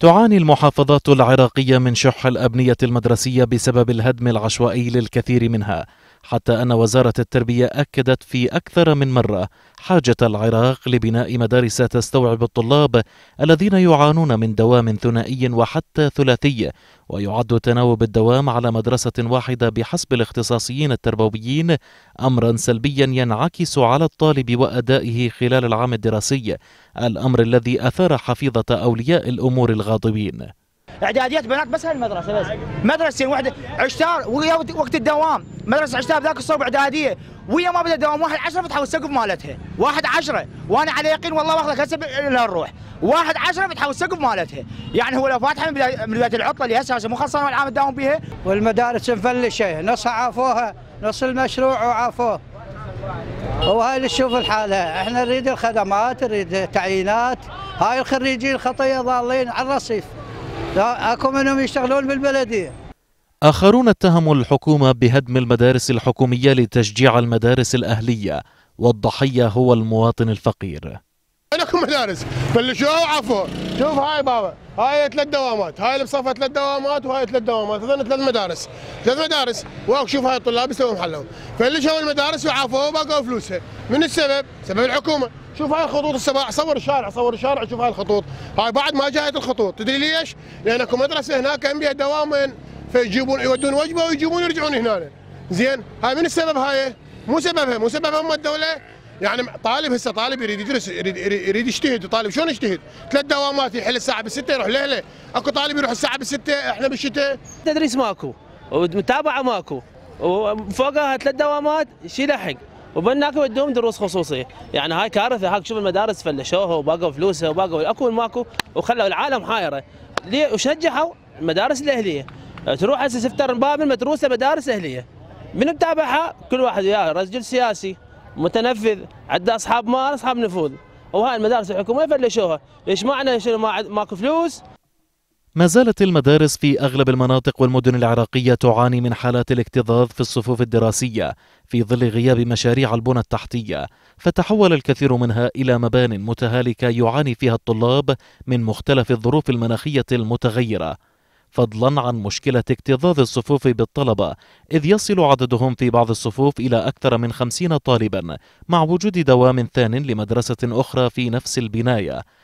تعاني المحافظات العراقية من شح الأبنية المدرسية بسبب الهدم العشوائي للكثير منها حتى أن وزارة التربية أكدت في أكثر من مرة حاجة العراق لبناء مدارس تستوعب الطلاب الذين يعانون من دوام ثنائي وحتى ثلاثي ويعد تناوب الدوام على مدرسة واحدة بحسب الاختصاصيين التربويين أمرا سلبيا ينعكس على الطالب وأدائه خلال العام الدراسي الأمر الذي أثار حفيظة أولياء الأمور الغاضبين اعداديات بنات بس هالمدرسه بس مدرسه واحده عشتار وقت الدوام مدرسه عشتها بذاك الصوب اعداديه ويا ما بدا دوام واحد عشرة فتحوا السقف مالتها واحد عشرة وانا على يقين والله واخذك هسه لها نروح واحد عشرة فتحوا السقف مالتها يعني هو لو فاتحه من بدايه, العطله اللي هسه مو خلصانه والعام تداوم بيها والمدارس مفلشه نصها عافوها نص المشروع وعافوه وهاي اللي تشوف الحالة احنا نريد الخدمات نريد تعيينات هاي الخريجين خطية ضالين على الرصيف اكو منهم يشتغلون بالبلدية آخرون اتهموا الحكومة بهدم المدارس الحكومية لتشجيع المدارس الأهلية والضحية هو المواطن الفقير لكم مدارس بلشوها وعفوا شوف هاي بابا هاي ثلاث دوامات هاي اللي بصفها ثلاث دوامات وهاي ثلاث دوامات هذول ثلاث مدارس ثلاث مدارس واك شوف هاي الطلاب يسوون حلهم بلشوا المدارس وعفوا وباقوا فلوسها من السبب؟ سبب الحكومه شوف هاي الخطوط السبع صور الشارع صور الشارع شوف هاي الخطوط هاي بعد ما جاءت الخطوط تدري ليش؟ لان اكو مدرسه هناك بها دوامين فيجيبون يودون وجبه ويجيبون يرجعون هنا زين هاي من السبب هاي مو سببها مو سببها هم الدوله يعني طالب هسه طالب يريد يدرس يريد, يريد يجتهد وطالب شلون يجتهد؟ ثلاث دوامات يحل الساعه 6 يروح لهله اكو طالب يروح الساعه 6 احنا بالشتاء تدريس ماكو ومتابعه ماكو وفوقها ثلاث دوامات شي لحق وبناك ودهم دروس خصوصيه، يعني هاي كارثه هاك شوف المدارس فلشوها وباقوا فلوسها وباقوا اكو ماكو وخلوا العالم حايره ليه وشجعوا المدارس الاهليه تروح هسه سفتر مبابل مدروسه مدارس اهليه من متابعها كل واحد يا رجل سياسي متنفذ عنده اصحاب مال اصحاب نفوذ وهاي المدارس الحكوميه فلشوها ليش ما عندنا ماكو فلوس ما زالت المدارس في اغلب المناطق والمدن العراقيه تعاني من حالات الاكتظاظ في الصفوف الدراسيه في ظل غياب مشاريع البنى التحتيه، فتحول الكثير منها الى مبان متهالكه يعاني فيها الطلاب من مختلف الظروف المناخيه المتغيره. فضلا عن مشكلة اكتظاظ الصفوف بالطلبة إذ يصل عددهم في بعض الصفوف إلى أكثر من خمسين طالبا مع وجود دوام ثان لمدرسة أخرى في نفس البناية